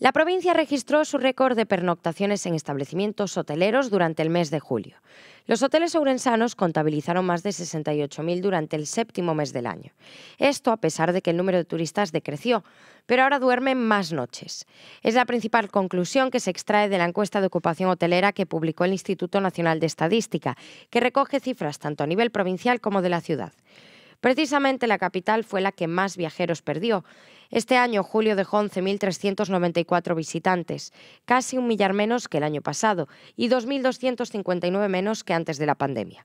La provincia registró su récord de pernoctaciones en establecimientos hoteleros durante el mes de julio. Los hoteles ourensanos contabilizaron más de 68.000 durante el séptimo mes del año. Esto a pesar de que el número de turistas decreció, pero ahora duermen más noches. Es la principal conclusión que se extrae de la encuesta de ocupación hotelera que publicó el Instituto Nacional de Estadística, que recoge cifras tanto a nivel provincial como de la ciudad. Precisamente la capital fue la que más viajeros perdió. Este año julio dejó 11.394 visitantes, casi un millar menos que el año pasado y 2.259 menos que antes de la pandemia.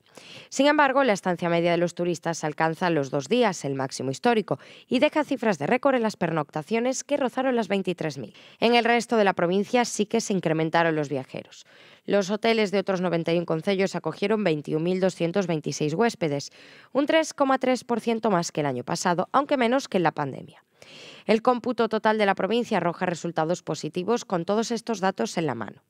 Sin embargo, la estancia media de los turistas alcanza los dos días, el máximo histórico, y deja cifras de récord en las pernoctaciones que rozaron las 23.000. En el resto de la provincia sí que se incrementaron los viajeros. Los hoteles de otros 91 concellos acogieron 21.226 huéspedes, un 3,3% más que el año pasado, aunque menos que en la pandemia. El cómputo total de la provincia arroja resultados positivos con todos estos datos en la mano.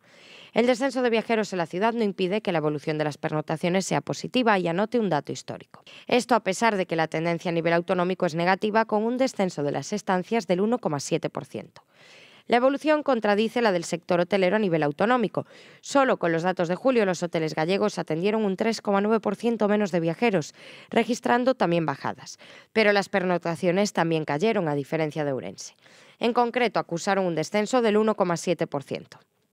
El descenso de viajeros en la ciudad no impide que la evolución de las pernotaciones sea positiva y anote un dato histórico. Esto a pesar de que la tendencia a nivel autonómico es negativa con un descenso de las estancias del 1,7%. La evolución contradice la del sector hotelero a nivel autonómico. Solo con los datos de julio los hoteles gallegos atendieron un 3,9% menos de viajeros, registrando también bajadas. Pero las pernotaciones también cayeron, a diferencia de Urense. En concreto, acusaron un descenso del 1,7%.